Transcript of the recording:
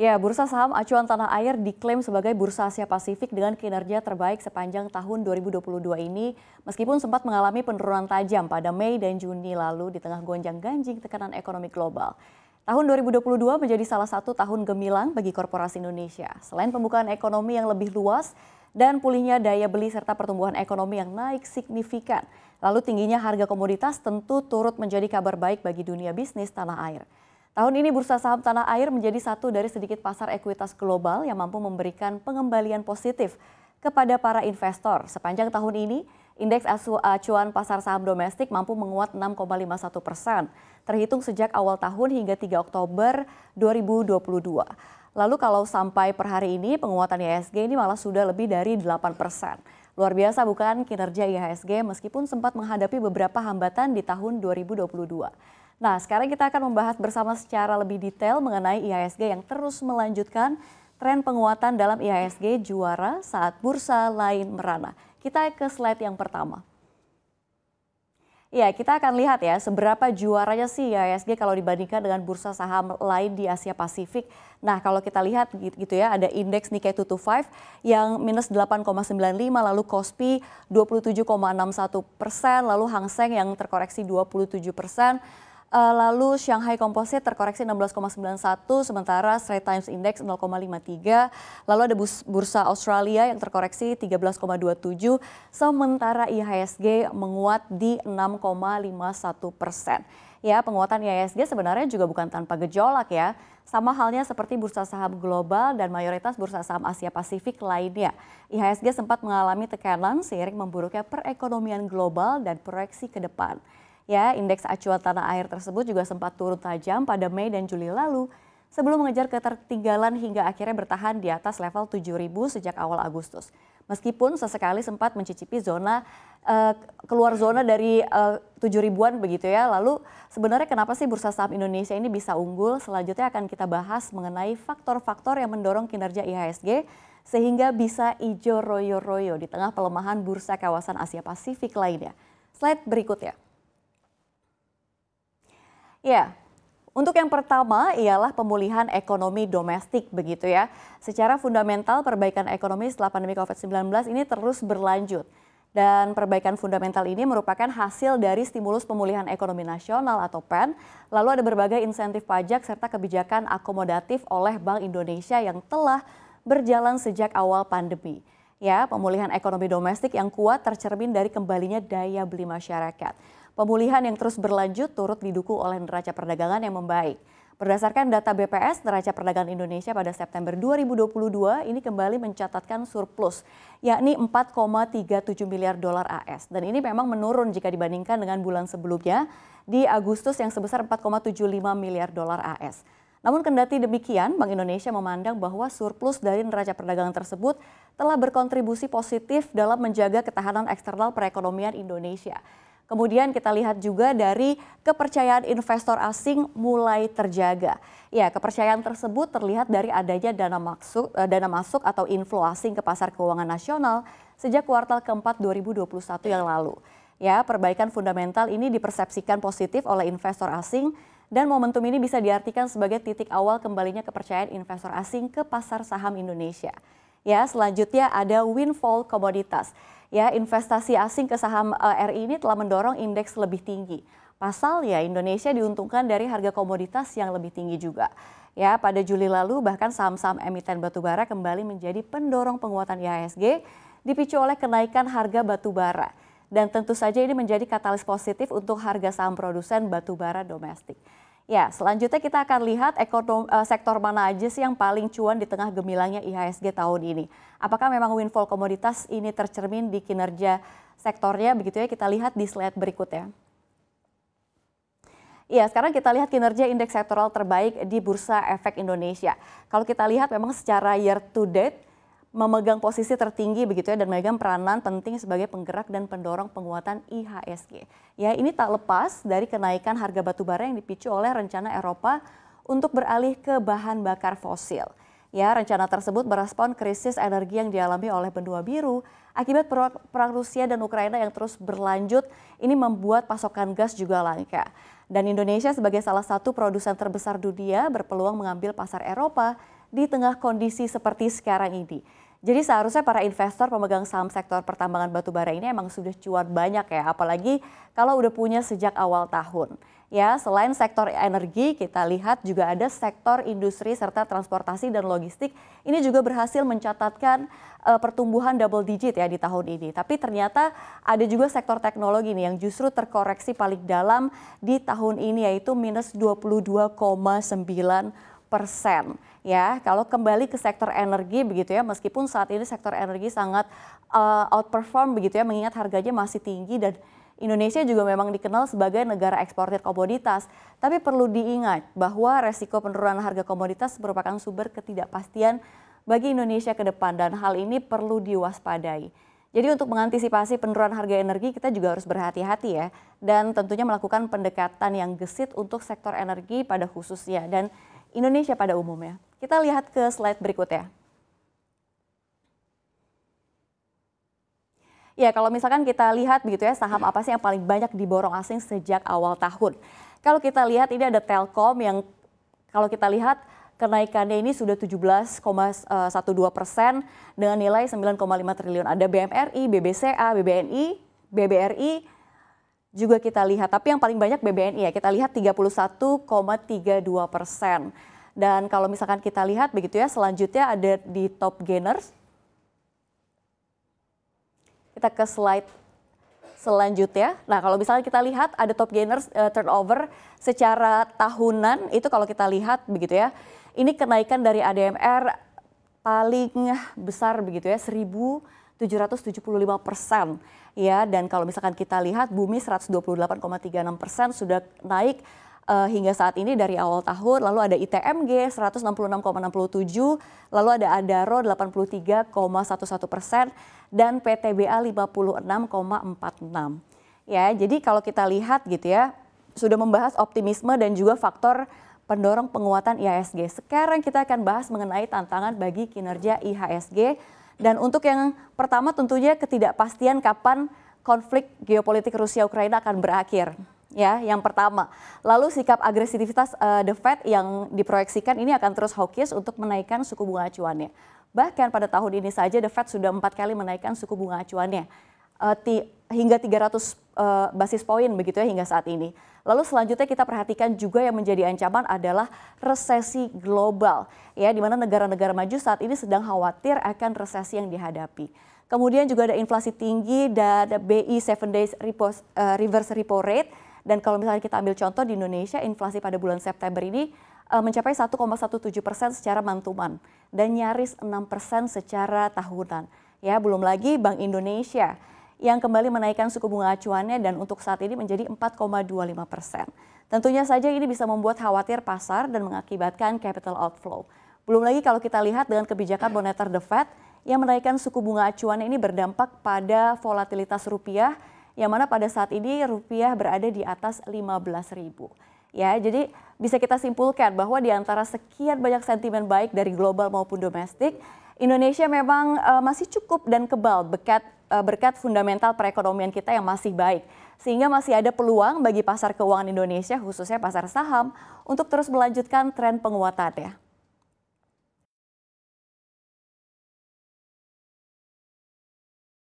Ya, bursa saham acuan tanah air diklaim sebagai bursa Asia Pasifik dengan kinerja terbaik sepanjang tahun 2022 ini, meskipun sempat mengalami penurunan tajam pada Mei dan Juni lalu di tengah gonjang-ganjing tekanan ekonomi global. Tahun 2022 menjadi salah satu tahun gemilang bagi korporasi Indonesia. Selain pembukaan ekonomi yang lebih luas dan pulihnya daya beli serta pertumbuhan ekonomi yang naik signifikan, lalu tingginya harga komoditas tentu turut menjadi kabar baik bagi dunia bisnis tanah air. Tahun ini bursa saham tanah air menjadi satu dari sedikit pasar ekuitas global yang mampu memberikan pengembalian positif kepada para investor. Sepanjang tahun ini, indeks acuan pasar saham domestik mampu menguat 6,51 persen, terhitung sejak awal tahun hingga 3 Oktober 2022. Lalu kalau sampai per hari ini, penguatan IHSG ini malah sudah lebih dari 8 persen. Luar biasa bukan kinerja IHSG meskipun sempat menghadapi beberapa hambatan di tahun 2022. Nah, sekarang kita akan membahas bersama secara lebih detail mengenai IHSG yang terus melanjutkan tren penguatan dalam IHSG juara saat bursa lain merana. Kita ke slide yang pertama. Ya, kita akan lihat ya seberapa juaranya sih IHSG kalau dibandingkan dengan bursa saham lain di Asia Pasifik. Nah, kalau kita lihat gitu ya, ada indeks Nikkei 225 yang minus 8,95, lalu Kospi 27,61 persen, lalu Hang Seng yang terkoreksi 27 persen. Eh, lalu Shanghai Composite terkoreksi 16,91, sementara Straits Times Index 0,53. Lalu ada bursa Australia yang terkoreksi 13,27, sementara IHSG menguat di 6,51 persen. Ya, penguatan IHSG sebenarnya juga bukan tanpa gejolak ya. Sama halnya seperti bursa saham global dan mayoritas bursa saham Asia Pasifik lainnya. IHSG sempat mengalami tekanan seiring memburuknya perekonomian global dan proyeksi ke depan. Ya, indeks acuan tanah air tersebut juga sempat turun tajam pada Mei dan Juli lalu sebelum mengejar ketertinggalan hingga akhirnya bertahan di atas level 7.000 sejak awal Agustus. Meskipun sesekali sempat mencicipi zona uh, keluar zona dari eh, uh, 7.000-an begitu ya. Lalu sebenarnya kenapa sih bursa saham Indonesia ini bisa unggul? Selanjutnya akan kita bahas mengenai faktor-faktor yang mendorong kinerja IHSG sehingga bisa ijo royo-royo di tengah pelemahan bursa kawasan Asia Pasifik lainnya. Slide berikutnya. Ya, untuk yang pertama ialah pemulihan ekonomi domestik begitu ya. Secara fundamental perbaikan ekonomi setelah pandemi COVID-19 ini terus berlanjut. Dan perbaikan fundamental ini merupakan hasil dari stimulus pemulihan ekonomi nasional atau PEN, lalu ada berbagai insentif pajak serta kebijakan akomodatif oleh Bank Indonesia yang telah berjalan sejak awal pandemi. Ya, pemulihan ekonomi domestik yang kuat tercermin dari kembalinya daya beli masyarakat. Pemulihan yang terus berlanjut turut didukung oleh neraca perdagangan yang membaik. Berdasarkan data BPS, neraca perdagangan Indonesia pada September 2022 ini kembali mencatatkan surplus, yakni 4,37 miliar dolar AS. Dan ini memang menurun jika dibandingkan dengan bulan sebelumnya di Agustus yang sebesar 4,75 miliar dolar AS. Namun kendati demikian, Bank Indonesia memandang bahwa surplus dari neraca perdagangan tersebut telah berkontribusi positif dalam menjaga ketahanan eksternal perekonomian Indonesia. Kemudian kita lihat juga dari kepercayaan investor asing mulai terjaga. Ya, kepercayaan tersebut terlihat dari adanya dana masuk, eh, dana masuk atau inflow asing ke pasar keuangan nasional sejak kuartal keempat 2021 yang lalu. Ya, perbaikan fundamental ini dipersepsikan positif oleh investor asing dan momentum ini bisa diartikan sebagai titik awal kembalinya kepercayaan investor asing ke pasar saham Indonesia. Ya, selanjutnya ada windfall komoditas ya investasi asing ke saham eh, RI ini telah mendorong indeks lebih tinggi. Pasalnya Indonesia diuntungkan dari harga komoditas yang lebih tinggi juga. Ya, pada Juli lalu bahkan saham-saham emiten batubara kembali menjadi pendorong penguatan IHSG dipicu oleh kenaikan harga batubara. Dan tentu saja ini menjadi katalis positif untuk harga saham produsen batubara domestik. Ya, selanjutnya kita akan lihat eh, sektor mana aja sih yang paling cuan di tengah gemilangnya IHSG tahun ini. Apakah memang windfall komoditas ini tercermin di kinerja sektornya? Begitu ya, kita lihat di slide berikutnya. Ya, sekarang kita lihat kinerja indeks sektoral terbaik di Bursa Efek Indonesia. Kalau kita lihat memang secara year to date, memegang posisi tertinggi begitu ya dan memegang peranan penting sebagai penggerak dan pendorong penguatan IHSG. Ya, ini tak lepas dari kenaikan harga batu bara yang dipicu oleh rencana Eropa untuk beralih ke bahan bakar fosil. Ya, rencana tersebut merespon krisis energi yang dialami oleh benua biru akibat perang Rusia dan Ukraina yang terus berlanjut. Ini membuat pasokan gas juga langka. Dan Indonesia sebagai salah satu produsen terbesar dunia berpeluang mengambil pasar Eropa di tengah kondisi seperti sekarang ini. Jadi seharusnya para investor pemegang saham sektor pertambangan batu bara ini emang sudah cuan banyak ya, apalagi kalau udah punya sejak awal tahun. Ya, selain sektor energi, kita lihat juga ada sektor industri serta transportasi dan logistik. Ini juga berhasil mencatatkan uh, pertumbuhan double digit ya di tahun ini. Tapi ternyata ada juga sektor teknologi nih yang justru terkoreksi paling dalam di tahun ini yaitu minus 22,9 persen ya kalau kembali ke sektor energi begitu ya meskipun saat ini sektor energi sangat uh, outperform begitu ya mengingat harganya masih tinggi dan Indonesia juga memang dikenal sebagai negara eksportir komoditas, tapi perlu diingat bahwa resiko penurunan harga komoditas merupakan sumber ketidakpastian bagi Indonesia ke depan dan hal ini perlu diwaspadai. Jadi untuk mengantisipasi penurunan harga energi kita juga harus berhati-hati ya dan tentunya melakukan pendekatan yang gesit untuk sektor energi pada khususnya dan Indonesia pada umumnya. Kita lihat ke slide berikutnya. Ya, kalau misalkan kita lihat begitu ya, saham apa sih yang paling banyak diborong asing sejak awal tahun? Kalau kita lihat ini ada Telkom yang kalau kita lihat kenaikannya ini sudah 17,12 persen dengan nilai 9,5 triliun. Ada BMRI, BBCA, BBNI, BBRI juga kita lihat. Tapi yang paling banyak BBNI ya, kita lihat 31,32 persen. Dan kalau misalkan kita lihat begitu ya, selanjutnya ada di top gainers. Kita ke slide selanjutnya. Nah, kalau misalnya kita lihat ada top gainers uh, turnover secara tahunan itu kalau kita lihat begitu ya. Ini kenaikan dari ADMR paling besar begitu ya 1.775 persen ya dan kalau misalkan kita lihat Bumi 128,36 persen sudah naik uh, hingga saat ini dari awal tahun. Lalu ada ITMG 166,67, lalu ada ADARO 83,11 persen, dan PTBA 56,46. Ya, jadi kalau kita lihat gitu ya, sudah membahas optimisme dan juga faktor pendorong penguatan IHSG. Sekarang kita akan bahas mengenai tantangan bagi kinerja IHSG. Dan untuk yang pertama tentunya ketidakpastian kapan konflik geopolitik Rusia-Ukraina akan berakhir ya yang pertama. Lalu sikap agresivitas uh, The Fed yang diproyeksikan ini akan terus hawkish untuk menaikkan suku bunga acuannya. Bahkan pada tahun ini saja The Fed sudah empat kali menaikkan suku bunga acuannya uh, hingga 300 uh, eh, basis poin begitu ya hingga saat ini. Lalu selanjutnya kita perhatikan juga yang menjadi ancaman adalah resesi global ya di mana negara-negara maju saat ini sedang khawatir akan resesi yang dihadapi. Kemudian juga ada inflasi tinggi dan BI 7 e days repos, uh, reverse repo rate dan kalau misalnya kita ambil contoh di Indonesia, inflasi pada bulan September ini uh, mencapai 1,17 persen secara mantuman dan nyaris 6 persen secara tahunan. Ya, belum lagi Bank Indonesia yang kembali menaikkan suku bunga acuannya dan untuk saat ini menjadi 4,25 persen. Tentunya saja ini bisa membuat khawatir pasar dan mengakibatkan capital outflow. Belum lagi kalau kita lihat dengan kebijakan moneter The Fed yang menaikkan suku bunga acuannya ini berdampak pada volatilitas rupiah yang mana pada saat ini rupiah berada di atas ribu Ya, jadi bisa kita simpulkan bahwa di antara sekian banyak sentimen baik dari global maupun domestik, Indonesia memang uh, masih cukup dan kebal berkat uh, eh, berkat fundamental perekonomian kita yang masih baik. Sehingga masih ada peluang bagi pasar keuangan Indonesia khususnya pasar saham untuk terus melanjutkan tren penguatan ya.